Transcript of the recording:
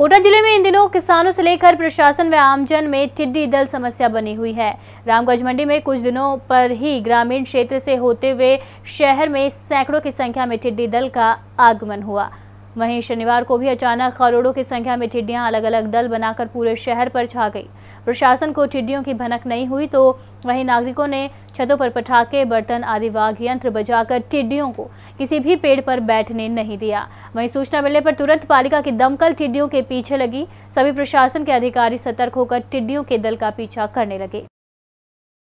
कोटा जिले में इन दिनों किसानों से लेकर प्रशासन व आमजन में टिड्डी दल समस्या बनी हुई है रामगंज मंडी में कुछ दिनों पर ही ग्रामीण क्षेत्र से होते हुए शहर में सैकड़ों की संख्या में टिड्डी दल का आगमन हुआ वहीं शनिवार को भी अचानक करोड़ों की संख्या में टिड्डियां अलग अलग दल बनाकर पूरे शहर पर छा गई प्रशासन को टिड्डियों की भनक नहीं हुई तो वहीं नागरिकों ने छतों पर पटाखे बर्तन आदि वाघ यंत्र बजाकर टिड्डियों को किसी भी पेड़ पर बैठने नहीं दिया वहीं सूचना मिलने पर तुरंत पालिका की दमकल टिड्डियों के पीछे लगी सभी प्रशासन के अधिकारी सतर्क होकर टिड्डियों के दल का पीछा करने लगे